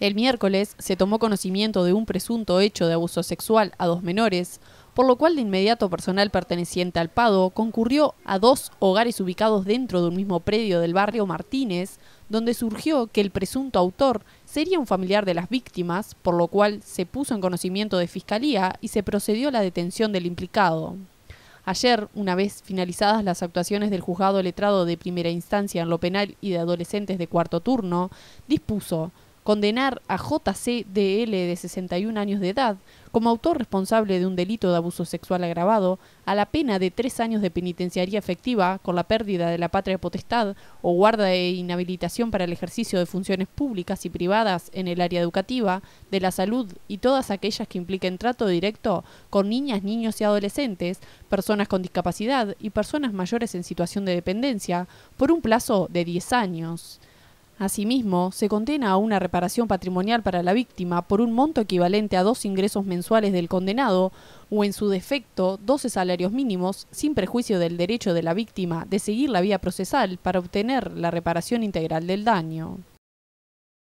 El miércoles se tomó conocimiento de un presunto hecho de abuso sexual a dos menores, por lo cual de inmediato personal perteneciente al PADO concurrió a dos hogares ubicados dentro de un mismo predio del barrio Martínez, donde surgió que el presunto autor sería un familiar de las víctimas, por lo cual se puso en conocimiento de fiscalía y se procedió a la detención del implicado. Ayer, una vez finalizadas las actuaciones del juzgado letrado de primera instancia en lo penal y de adolescentes de cuarto turno, dispuso condenar a JCDL de 61 años de edad como autor responsable de un delito de abuso sexual agravado a la pena de tres años de penitenciaría efectiva con la pérdida de la patria potestad o guarda e inhabilitación para el ejercicio de funciones públicas y privadas en el área educativa, de la salud y todas aquellas que impliquen trato directo con niñas, niños y adolescentes, personas con discapacidad y personas mayores en situación de dependencia por un plazo de 10 años. Asimismo, se condena a una reparación patrimonial para la víctima por un monto equivalente a dos ingresos mensuales del condenado o, en su defecto, 12 salarios mínimos, sin perjuicio del derecho de la víctima de seguir la vía procesal para obtener la reparación integral del daño.